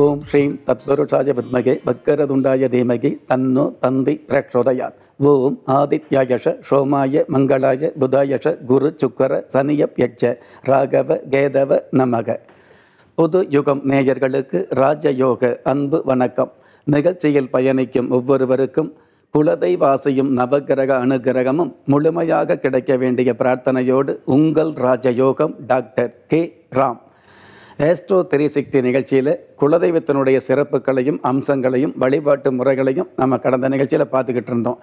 ஓம் ஸ்ரீம் தத்வருஷாய வித்மகே பக்கரதுண்டாய தீமகி தன்னோ தந்தி பிரக்ஷோதயாத் ஓம் ஆதித்யாயஷ சோமாய மங்களாய புதாயஷ குரு சுக்கர சனியப்யட்ச ராகவ கேதவ நமக புது யுகம் நேயர்களுக்கு ராஜயோக அன்பு வணக்கம் நிகழ்ச்சியில் பயணிக்கும் ஒவ்வொருவருக்கும் வாசியும் நவகிரக அனுகிரகமும் முழுமையாக கிடைக்க வேண்டிய பிரார்த்தனையோடு உங்கள் ராஜயோகம் doctor K Ram astro Trisakthi நிகழ்ச்சியில் குலதெய்வத்தினுடைய சிறப்புகளையும் அம்சங்களையும் வழிபாட்டு முறைகளையும் நம்ம கடந்த நிகழ்ச்சியில் பார்த்துக்கிட்டு இருந்தோம்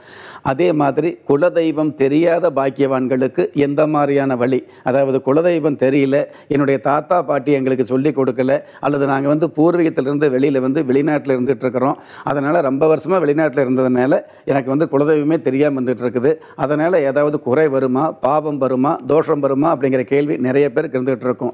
அதே மாதிரி குலதெய்வம் தெரியாத பாக்கியவான்களுக்கு எந்த மாதிரியான வழி அதாவது குலதெய்வம் தெரியல என்னுடைய தாத்தா பாட்டி எங்களுக்கு சொல்லி கொடுக்கல அல்லது நாங்கள் வந்து பூர்வீகத்திலிருந்து வெளியில் வந்து வெளிநாட்டில் இருக்கிறோம் அதனால் ரொம்ப வருஷமாக வெளிநாட்டில் இருந்ததுனால எனக்கு வந்து குலதெய்வமே தெரியாமல் இருக்குது அதனால் ஏதாவது குறை வருமா பாவம் வருமா தோஷம் வருமா அப்படிங்கிற கேள்வி நிறைய பேருக்கு இருந்துகிட்டு இருக்கும்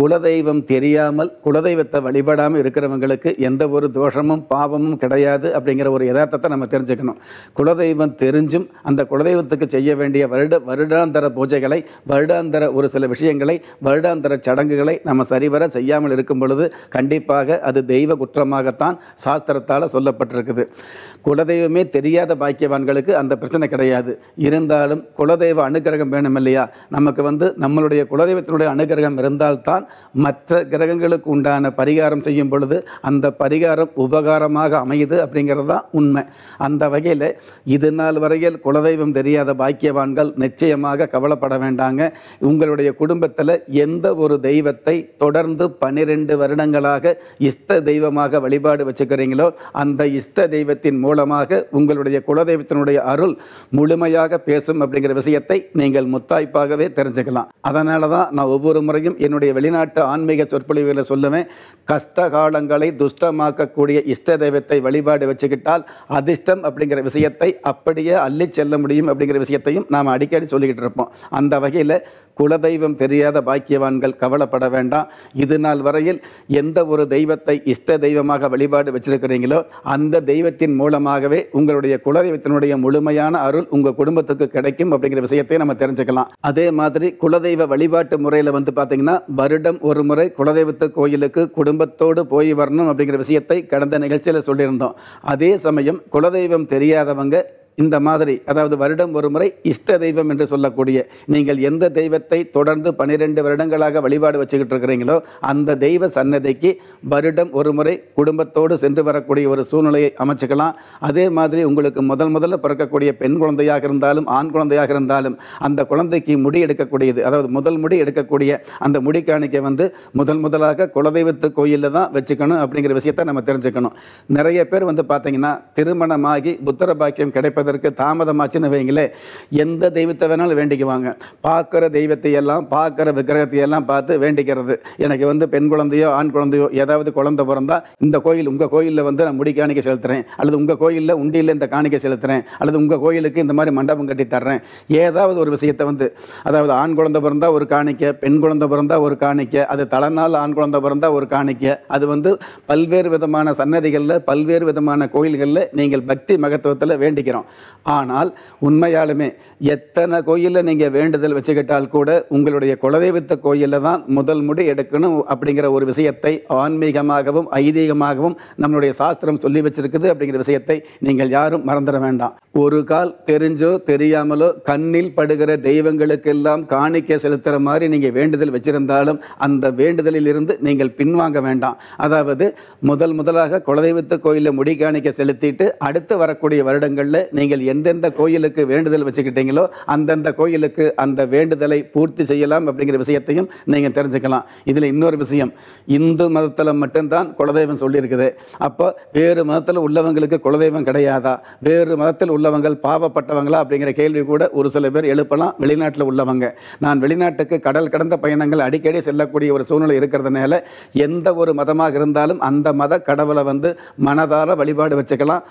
குலதெய்வம் தெரியாமல் குலதெய்வத்தை வழிபடாமல் இருக்கிறவங்களுக்கு எந்த ஒரு தோஷமும் பாவமும் கிடையாது அப்படிங்கிற ஒரு யதார்த்தத்தை நம்ம தெரிஞ்சுக்கணும் குலதெய்வம் தெரிஞ்சும் அந்த குலதெய்வத்துக்கு செய்ய வேண்டிய வருட வருடாந்தர பூஜைகளை வருடாந்தர ஒரு சில விஷயங்களை வருடாந்தர சடங்குகளை நம்ம சரிவர செய்யாமல் இருக்கும் பொழுது கண்டிப்பாக அது தெய்வ குற்றமாகத்தான் சாஸ்திரத்தால் சொல்லப்பட்டிருக்குது குலதெய்வமே தெரியாத பாக்கியவான்களுக்கு அந்த பிரச்சனை கிடையாது இருந்தாலும் குலதெய்வ அனுகிரகம் வேணும் இல்லையா நமக்கு வந்து நம்மளுடைய குலதெய்வத்தினுடைய அனுகிரகம் இருந்தால்தான் மற்ற கிரகங்களுக்கு உண்டான பரிகாரம் செய்யும் பொழுது அந்த பரிகாரம் உபகாரமாக அமையுது அப்படிங்கிறது தான் உண்மை அந்த வகையில் இது நாள் வரையில் குலதெய்வம் தெரியாத பாக்கியவான்கள் நிச்சயமாக கவலைப்பட வேண்டாங்க உங்களுடைய குடும்பத்தில் எந்த ஒரு தெய்வத்தை தொடர்ந்து பன்னிரெண்டு வருடங்களாக இஷ்ட தெய்வமாக வழிபாடு வச்சுக்கிறீங்களோ அந்த இஷ்ட தெய்வத்தின் மூலமாக உங்களுடைய குலதெய்வத்தினுடைய அருள் முழுமையாக பேசும் அப்படிங்கிற விஷயத்தை நீங்கள் முத்தாய்ப்பாகவே தெரிஞ்சுக்கலாம் அதனால தான் நான் ஒவ்வொரு முறையும் என்னுடைய வெளிநாட்டு தமிழ்நாட்டு ஆன்மீக சொற்பொழிவுகளை சொல்லுவேன் கஷ்ட காலங்களை துஷ்டமாக்கக்கூடிய இஷ்ட தெய்வத்தை வழிபாடு வச்சுக்கிட்டால் அதிர்ஷ்டம் அப்படிங்கிற விஷயத்தை அப்படியே அள்ளி செல்ல முடியும் அப்படிங்கிற விஷயத்தையும் நாம் அடிக்கடி சொல்லிக்கிட்டு இருப்போம் அந்த வகையில் குலதெய்வம் தெரியாத பாக்கியவான்கள் கவலைப்பட வேண்டாம் இது நாள் வரையில் எந்த ஒரு தெய்வத்தை இஷ்ட தெய்வமாக வழிபாடு வச்சிருக்கிறீங்களோ அந்த தெய்வத்தின் மூலமாகவே உங்களுடைய குலதெய்வத்தினுடைய முழுமையான அருள் உங்கள் குடும்பத்துக்கு கிடைக்கும் அப்படிங்கிற விஷயத்தை நம்ம தெரிஞ்சுக்கலாம் அதே மாதிரி குலதெய்வ வழிபாட்டு முறையில் வந்து பார்த்தீங்கன்னா வருட வருடம் ஒரு முறை குலதெய்வத்து கோயிலுக்கு குடும்பத்தோடு போய் வரணும் அப்படிங்கிற விஷயத்தை கடந்த நிகழ்ச்சியில் சொல்லியிருந்தோம் அதே சமயம் குலதெய்வம் தெரியாதவங்க இந்த மாதிரி அதாவது வருடம் ஒரு முறை இஷ்ட தெய்வம் என்று சொல்லக்கூடிய நீங்கள் எந்த தெய்வத்தை தொடர்ந்து பனிரெண்டு வருடங்களாக வழிபாடு வச்சுக்கிட்டு இருக்கிறீங்களோ அந்த தெய்வ சன்னதிக்கு வருடம் ஒரு முறை குடும்பத்தோடு சென்று வரக்கூடிய ஒரு சூழ்நிலையை அமைச்சுக்கலாம் அதே மாதிரி உங்களுக்கு முதல் முதல்ல பிறக்கக்கூடிய பெண் குழந்தையாக இருந்தாலும் ஆண் குழந்தையாக இருந்தாலும் அந்த குழந்தைக்கு முடி எடுக்கக்கூடியது அதாவது முதல் முடி எடுக்கக்கூடிய அந்த முடி காணிக்கை வந்து முதல் முதலாக குலதெய்வத்து கோயிலில் தான் வச்சுக்கணும் அப்படிங்கிற விஷயத்தை நம்ம தெரிஞ்சுக்கணும் நிறைய பேர் வந்து பார்த்தீங்கன்னா திருமணமாகி புத்தர பாக்கியம் கிடைப்பது வருவதற்கு தாமதமாச்சுன்னு வைங்களேன் எந்த தெய்வத்தை வேணாலும் வேண்டிக்குவாங்க பார்க்குற தெய்வத்தை எல்லாம் பார்க்குற விக்கிரகத்தை எல்லாம் பார்த்து வேண்டிக்கிறது எனக்கு வந்து பெண் குழந்தையோ ஆண் குழந்தையோ ஏதாவது குழந்தை பிறந்தால் இந்த கோயில் உங்கள் கோயிலில் வந்து நான் முடி காணிக்க செலுத்துகிறேன் அல்லது உங்கள் கோயிலில் உண்டியில் இந்த காணிக்கை செலுத்துகிறேன் அல்லது உங்கள் கோயிலுக்கு இந்த மாதிரி மண்டபம் கட்டி தர்றேன் ஏதாவது ஒரு விஷயத்தை வந்து அதாவது ஆண் குழந்தை பிறந்தால் ஒரு காணிக்கை பெண் குழந்தை பிறந்தால் ஒரு காணிக்கை அது தலைநாள் ஆண் குழந்தை பிறந்தால் ஒரு காணிக்கை அது வந்து பல்வேறு விதமான சன்னதிகளில் பல்வேறு விதமான கோயில்களில் நீங்கள் பக்தி மகத்துவத்தில் வேண்டிக்கிறோம் ஆனால் உண்மையாலுமே எத்தனை கோயிலில் நீங்கள் வேண்டுதல் வச்சுக்கிட்டால் கூட உங்களுடைய குலதெய்வத்த கோயிலில் தான் முதல் முடி எடுக்கணும் அப்படிங்கிற ஒரு விஷயத்தை ஆன்மீகமாகவும் ஐதீகமாகவும் நம்மளுடைய சாஸ்திரம் சொல்லி வச்சிருக்குது அப்படிங்கிற விஷயத்தை நீங்கள் யாரும் மறந்துட வேண்டாம் ஒரு கால் தெரிஞ்சோ தெரியாமலோ கண்ணில் படுகிற தெய்வங்களுக்கெல்லாம் காணிக்க செலுத்துகிற மாதிரி நீங்கள் வேண்டுதல் வச்சிருந்தாலும் அந்த வேண்டுதலில் இருந்து நீங்கள் பின்வாங்க வேண்டாம் அதாவது முதல் முதலாக குலதெய்வத்த கோயிலில் முடி காணிக்க செலுத்திட்டு அடுத்து வரக்கூடிய வருடங்களில் நீங்கள் எந்தெந்த கோயிலுக்கு வேண்டுதல் வச்சுக்கிட்டீங்களோ அந்தந்த கோயிலுக்கு அந்த வேண்டுதலை பூர்த்தி செய்யலாம் அப்படிங்கிற விஷயத்தையும் நீங்கள் தெரிஞ்சுக்கலாம் இதில் இன்னொரு விஷயம் இந்து மதத்தில் மட்டும்தான் குலதெய்வம் சொல்லியிருக்குது அப்போ வேறு மதத்தில் உள்ளவங்களுக்கு குலதெய்வம் கிடையாதா வேறு மதத்தில் உள்ளவங்கள் பாவப்பட்டவங்களா அப்படிங்கிற கேள்வி கூட ஒரு சில பேர் எழுப்பலாம் வெளிநாட்டில் உள்ளவங்க நான் வெளிநாட்டுக்கு கடல் கடந்த பயணங்கள் அடிக்கடி செல்லக்கூடிய ஒரு சூழ்நிலை இருக்கிறதுனால எந்த ஒரு மதமாக இருந்தாலும் அந்த மத கடவுளை வந்து மனதார வழிபாடு வச்சுக்கலாம்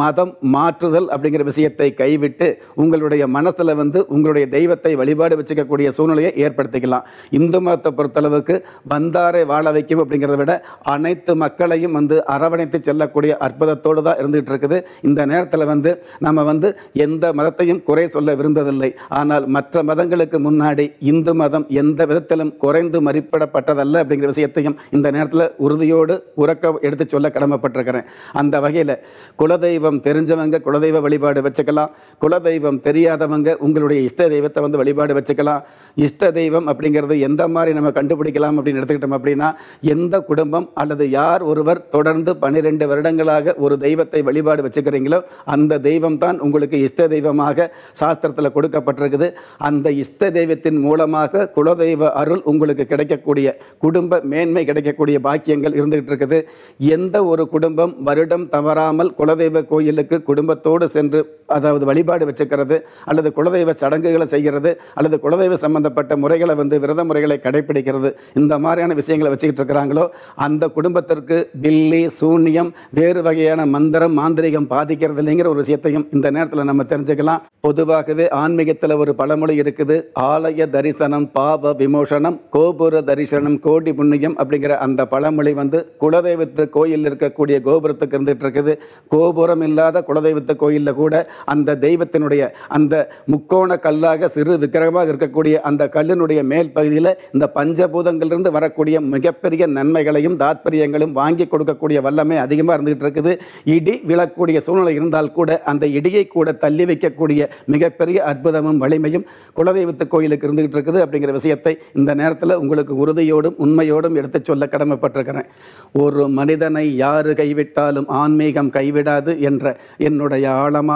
மதம் மாற்றுதல் அப்படிங்கிற அப்படிங்கிற விஷயத்தை கைவிட்டு உங்களுடைய மனசில் வந்து உங்களுடைய தெய்வத்தை வழிபாடு வச்சுக்கக்கூடிய சூழ்நிலையை ஏற்படுத்திக்கலாம் இந்து மதத்தை பொறுத்தளவுக்கு வந்தாரை வாழ வைக்கும் அப்படிங்கிறத விட அனைத்து மக்களையும் வந்து அரவணைத்து செல்லக்கூடிய அற்புதத்தோடு தான் இருந்துகிட்டு இருக்குது இந்த நேரத்தில் வந்து நம்ம வந்து எந்த மதத்தையும் குறை சொல்ல விரும்பவில்லை ஆனால் மற்ற மதங்களுக்கு முன்னாடி இந்து மதம் எந்த விதத்திலும் குறைந்து மதிப்பிடப்பட்டதல்ல அப்படிங்கிற விஷயத்தையும் இந்த நேரத்தில் உறுதியோடு உறக்க எடுத்து சொல்ல கடமைப்பட்டிருக்கிறேன் அந்த வகையில் குலதெய்வம் தெரிஞ்சவங்க குலதெய்வ வழிபாடு வழிபாடு வச்சுக்கலாம் குலதெய்வம் தெரியாதவங்க உங்களுடைய இஷ்ட தெய்வத்தை வந்து வழிபாடு வச்சுக்கலாம் இஷ்ட தெய்வம் அப்படிங்கிறது எந்த மாதிரி நம்ம கண்டுபிடிக்கலாம் அப்படின்னு எடுத்துக்கிட்டோம் அப்படின்னா எந்த குடும்பம் அல்லது யார் ஒருவர் தொடர்ந்து பன்னிரெண்டு வருடங்களாக ஒரு தெய்வத்தை வழிபாடு வச்சுக்கிறீங்களோ அந்த தெய்வம் தான் உங்களுக்கு இஷ்ட தெய்வமாக சாஸ்திரத்தில் கொடுக்கப்பட்டிருக்குது அந்த இஷ்ட தெய்வத்தின் மூலமாக குலதெய்வ அருள் உங்களுக்கு கிடைக்கக்கூடிய குடும்ப மேன்மை கிடைக்கக்கூடிய பாக்கியங்கள் இருந்துகிட்டு இருக்குது எந்த ஒரு குடும்பம் வருடம் தவறாமல் குலதெய்வ கோயிலுக்கு குடும்பத்தோடு சென்று ஏற்று அதாவது வழிபாடு வச்சுக்கிறது அல்லது குலதெய்வ சடங்குகளை செய்கிறது அல்லது குலதெய்வ சம்பந்தப்பட்ட முறைகளை வந்து விரத முறைகளை கடைபிடிக்கிறது இந்த மாதிரியான விஷயங்களை வச்சுக்கிட்டு இருக்கிறாங்களோ அந்த குடும்பத்திற்கு பில்லி சூன்யம் வேறு வகையான மந்திரம் மாந்திரிகம் பாதிக்கிறது இல்லைங்கிற ஒரு விஷயத்தையும் இந்த நேரத்தில் நம்ம தெரிஞ்சுக்கலாம் பொதுவாகவே ஆன்மீகத்தில் ஒரு பழமொழி இருக்குது ஆலய தரிசனம் பாவ விமோசனம் கோபுர தரிசனம் கோடி புண்ணியம் அப்படிங்கிற அந்த பழமொழி வந்து குலதெய்வத்து கோயிலில் இருக்கக்கூடிய கோபுரத்துக்கு இருந்துட்டு இருக்குது கோபுரம் இல்லாத குலதெய்வத்து கோயிலில் கூட கூட அந்த தெய்வத்தினுடைய அந்த முக்கோண கல்லாக சிறு விக்கிரகமாக இருக்கக்கூடிய அந்த கல்லினுடைய மேல் பகுதியில் இந்த பஞ்சபூதங்களிலிருந்து வரக்கூடிய மிகப்பெரிய நன்மைகளையும் தாத்பரியங்களும் வாங்கி கொடுக்கக்கூடிய வல்லமை அதிகமாக இருந்துகிட்டு இருக்குது இடி விழக்கூடிய சூழ்நிலை இருந்தால் கூட அந்த இடியை கூட தள்ளி வைக்கக்கூடிய மிகப்பெரிய அற்புதமும் வலிமையும் குலதெய்வத்து கோயிலுக்கு இருந்துகிட்டு இருக்குது அப்படிங்கிற விஷயத்தை இந்த நேரத்தில் உங்களுக்கு உறுதியோடும் உண்மையோடும் எடுத்து சொல்ல கடமைப்பட்டிருக்கிறேன் ஒரு மனிதனை யாரு கைவிட்டாலும் ஆன்மீகம் கைவிடாது என்ற என்னுடைய ஆழமான